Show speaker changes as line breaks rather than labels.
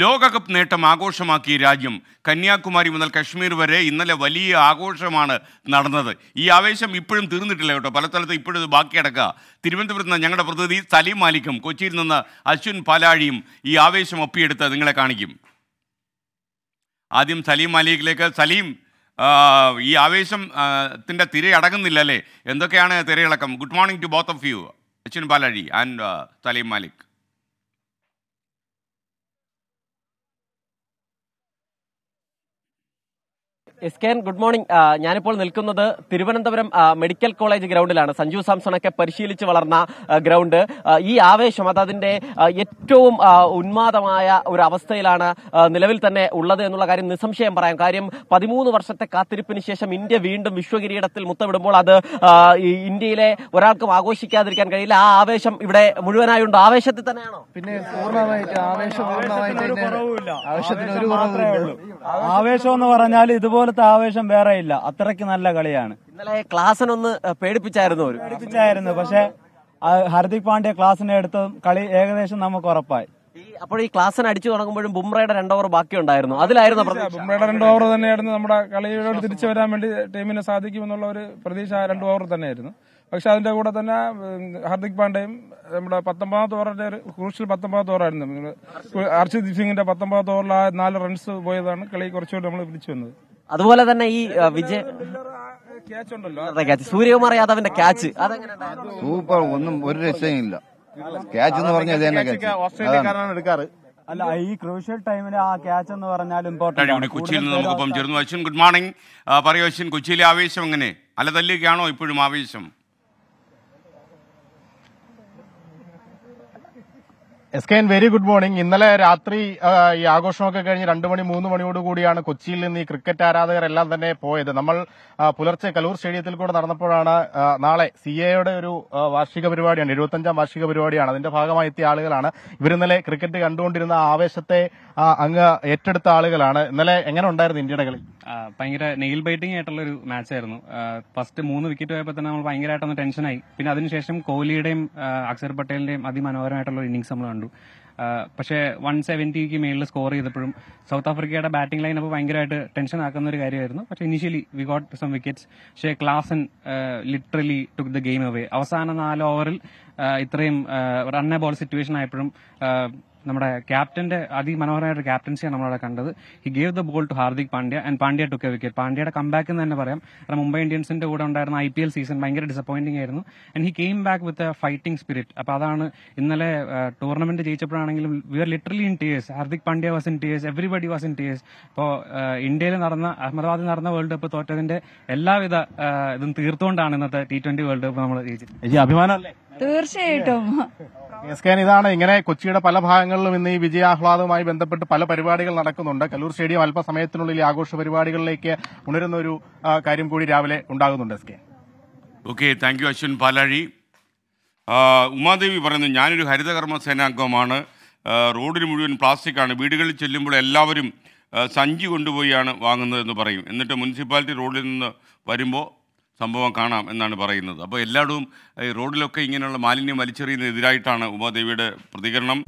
ലോകകപ്പ് നേട്ടം ആഘോഷമാക്കി രാജ്യം കന്യാകുമാരി മുതൽ കശ്മീർ വരെ ഇന്നലെ വലിയ ആഘോഷമാണ് നടന്നത് ഈ ആവേശം ഇപ്പോഴും തീർന്നിട്ടില്ല കേട്ടോ പല സ്ഥലത്ത് ഇപ്പോഴും ഇത് ബാക്കി കിടക്കുക തിരുവനന്തപുരത്ത് നിന്ന് ഞങ്ങളുടെ പ്രതിനിധി സലീം മാലിക്കും കൊച്ചിയിൽ നിന്ന് അശ്വിൻ പാലാഴിയും ഈ ആവേശം ഒപ്പിയെടുത്ത് നിങ്ങളെ കാണിക്കും ആദ്യം സലീം മാലിക്കിലേക്ക് സലീം ഈ ആവേശം ത്തിൻ്റെ തിരയടങ്ങുന്നില്ല അല്ലേ എന്തൊക്കെയാണ് തിരയിളക്കം good morning to both of you Ashwin Palazhi and Saleem Malik
S K good morning ഞാനിപ്പോൾ നിൽക്കുന്നത് തിരുവനന്തപുരം മെഡിക്കൽ കോളേജ് ഗ്രൗണ്ടിലാണ് സഞ്ജു സാംസണൊക്കെ പരിശീലിച്ച് വളർന്ന ഗ്രൗണ്ട് ഈ ആവേശം അത് അതിന്റെ ഏറ്റവും ഉന്മാദമായ ഒരു അവസ്ഥയിലാണ് നിലവിൽ തന്നെ ഉള്ളത് എന്നുള്ള കാര്യം നിസ്സംശയം പറയാം കാര്യം പതിമൂന്ന് വർഷത്തെ കാത്തിരിപ്പിന് ശേഷം ഇന്ത്യ വീണ്ടും വിശ്വകിരീടത്തിൽ മുത്തമിടുമ്പോൾ അത് ഇന്ത്യയിലെ ഒരാൾക്കും ആഘോഷിക്കാതിരിക്കാൻ കഴിയില്ല ആ ആവേശം ഇവിടെ മുഴുവനായി ഉണ്ട് ആവേശത്തിൽ തന്നെയാണോ പിന്നെ പൂർണ്ണമായിട്ട് ആവേശം ആവേശത്തിന്
ഒരു കുറവുമില്ല
ആവേശം എന്ന് പറഞ്ഞാൽ ഇതുപോലെ കൊടുത്ത ആവേശം വേറെ ഇല്ല അത്രയ്ക്ക് നല്ല കളിയാണ് ഇന്നലെ ക്ലാസ്സിനൊന്ന് പേടിപ്പിച്ചായിരുന്നു പേടിപ്പിച്ചായിരുന്നു പക്ഷെ ഹർദിക് പാണ്ഡ്യ ക്ലാസ്സിനെ എടുത്തതും കളി ഏകദേശം നമുക്ക് ഉറപ്പായി അപ്പോൾ ഈ ക്ലാസ്സിന് അടിച്ചു തുടങ്ങുമ്പോഴും ബുംറയുടെ രണ്ട് ഓവർ ബാക്കി ഉണ്ടായിരുന്നു അതിലായിരുന്നു ബുംറയുടെ രണ്ട് ഓവർ തന്നെയായിരുന്നു നമ്മുടെ കളിയോട് തിരിച്ചു വരാൻ വേണ്ടി ടീമിന് സാധിക്കുമെന്നുള്ള ഒരു പ്രതീക്ഷ രണ്ട് ഓവർ തന്നെയായിരുന്നു പക്ഷെ അതിന്റെ കൂടെ തന്നെ ഹർദിക് പാണ്ഡ്യയും നമ്മുടെ പത്തൊമ്പതാമത്തെ ഓവറിന്റെ ഒരു ക്രൂഷ്യൽ പത്തൊമ്പതാമത്തെ ഓവറായിരുന്നു ഹർഷദീപ് സിംഗിന്റെ പത്തൊമ്പതാമത്തെ ഓവറിൽ ആ നാല് റൺസ് പോയതാണ് കളി കുറച്ചുകൂടി നമ്മൾ പിടിച്ചു വന്നത് അതുപോലെ തന്നെ ഈ വിജയ് ക്യാച്ച് സൂര്യകുമാർ യാദവിന്റെ ക്യാച്ച് സൂപ്പർ ഒന്നും ഒരു രക്ഷയില്ല ക്യാച്ച് എന്ന് പറഞ്ഞാൽ എടുക്കാറ് അല്ല ഈ
ക്രൂഷ്യൽ ടൈമിൽ ആ ക്യാച്ച് എന്ന് പറഞ്ഞാൽ ഇമ്പോർട്ടന്റ് കൊച്ചിയിൽ നിന്ന് നമുക്കിപ്പം
ചേർന്നു അശ്വിൻ ഗുഡ് മോർണിംഗ് പറയൂ അശ്വിൻ കൊച്ചിയിലെ ആവേശം എങ്ങനെ അല്ല തല്ലുകയാണോ ഇപ്പോഴും ആവേശം
S K N very good morning ഇന്നലെ രാത്രി ഈ ആഘോഷമൊക്കെ കഴിഞ്ഞ് രണ്ടു മണി മൂന്ന് മണിയോട് കൂടിയാണ് കൊച്ചിയിൽ നിന്ന് ഈ ക്രിക്കറ്റ് ആരാധകരെല്ലാം തന്നെ പോയത് നമ്മൾ പുലർച്ചെ കലൂർ സ്റ്റേഡിയത്തിൽ കൂടെ നടന്നപ്പോഴാണ് നാളെ സി എയുടെ ഒരു വാർഷിക പരിപാടിയാണ് എഴുപത്തഞ്ചാം വാർഷിക പരിപാടിയാണ് അതിന്റെ ഭാഗമായി എത്തിയ ആളുകളാണ് ഇവരിന്നലെ ക്രിക്കറ്റ് കണ്ടുകൊണ്ടിരുന്ന ആവേശത്തെ
അങ്ങ് ഏറ്റെടുത്ത ആളുകളാണ് ഇന്നലെ എങ്ങനെ ഉണ്ടായിരുന്നു ഇന്ത്യയുടെ കളി ഭയങ്കര നെയിൽ ബൈറ്റിംഗ് ആയിട്ടുള്ള ഒരു മാച്ചായിരുന്നു ഫസ്റ്റ് മൂന്ന് വിക്കറ്റ് പോയപ്പോൾ തന്നെ നമ്മൾ ഭയങ്കരമായിട്ടൊന്ന് ടെൻഷനായി പിന്നെ അതിനുശേഷം കോഹ്ലിയുടെയും അക്ഷർ പട്ടേലിന്റെയും അതിമനോഹരമായിട്ടുള്ള ഇന്നിംഗ്സ് നമ്മൾ കണ്ടു പക്ഷേ വൺ സെവൻറ്റിക്ക് മേളിൽ സ്കോർ ചെയ്തപ്പോഴും സൗത്ത് ആഫ്രിക്കയുടെ ബാറ്റിംഗ് ലൈൻ അപ്പോൾ ഭയങ്കരമായിട്ട് ടെൻഷൻ ആക്കുന്ന ഒരു കാര്യമായിരുന്നു പക്ഷേ initially we got some wickets പക്ഷേ Klaasen literally took the game away അവസാന നാല് ഓവറിൽ ഇത്രയും റൺ ബോൾ സിറ്റുവേഷൻ ആയപ്പോഴും നമ്മുടെ ക്യാപ്റ്റന്റെ അതിമനോഹരമായിട്ട് ക്യാപ്റ്റൻസിയാണ് നമ്മളവിടെ കണ്ടത് he gave the ball to Hardik Pandya and Pandya took wicket പാണ്ഡ്യയുടെ കംബാക്ക് എന്ന് തന്നെ പറയാം കാരണം മുംബൈ ഇന്ത്യൻസിന്റെ കൂടെ ഉണ്ടായിരുന്ന ഐ പി എൽ സീസൺ ഭയങ്കര ഡിസപ്പോയിന്റിംഗ് ആയിരുന്നു and he came back with a fighting spirit അപ്പോൾ അതാണ് ഇന്നലെ ടൂർണമെന്റ് ജയിച്ചപ്പോഴാണെങ്കിലും we are literally in tears Hardik Pandya was in tears everybody was in tears അപ്പോൾ ഇന്ത്യയിൽ നടന്ന അഹമ്മദാബാദിൽ നടന്ന വേൾഡ് കപ്പ് തോറ്റതിന്റെ എല്ലാവിധ ഇതും തീർത്തുകൊണ്ടാണ് ഇന്നത്തെ ടി ട്വന്റി വേൾഡ് കപ്പ് നമ്മൾ ജയിച്ചത് തീർച്ചയായിട്ടും എസ് കെ
ഇതാണ് ഇങ്ങനെ കൊച്ചിയുടെ പല ഭാഗങ്ങളിലും ഇന്ന് ഈ വിജയാഹ്ലാദവുമായി ബന്ധപ്പെട്ട് പല പരിപാടികൾ നടക്കുന്നുണ്ട് കല്ലൂർ സ്റ്റേഡിയം അല്പസമയത്തിനുള്ളിൽ ആഘോഷ പരിപാടികളിലേക്ക് ഉണരുന്ന ഒരു കാര്യം കൂടി രാവിലെ ഉണ്ടാകുന്നുണ്ട് S K
okay thank you Ashwin Palazhi Umadevi പറയുന്നു ഞാനൊരു ഹരിതകർമ്മ സേനാംഗമാണ് റോഡിന് മുഴുവൻ പ്ലാസ്റ്റിക്കാണ് വീടുകളിൽ ചെല്ലുമ്പോൾ എല്ലാവരും സഞ്ചി കൊണ്ടുപോയാണ് വാങ്ങുന്നത് എന്ന് പറയും എന്നിട്ട് മുനിസിപ്പാലിറ്റി റോഡിൽ നിന്ന് വരുമ്പോൾ സംഭവം കാണാം എന്നാണ് പറയുന്നത് അപ്പോൾ എല്ലായിടവും റോഡിലൊക്കെ ഇങ്ങനെയുള്ള മാലിന്യം വലിച്ചെറിയുന്നതിനെതിരായിട്ടാണ് ഉമാദേവിയുടെ പ്രതികരണം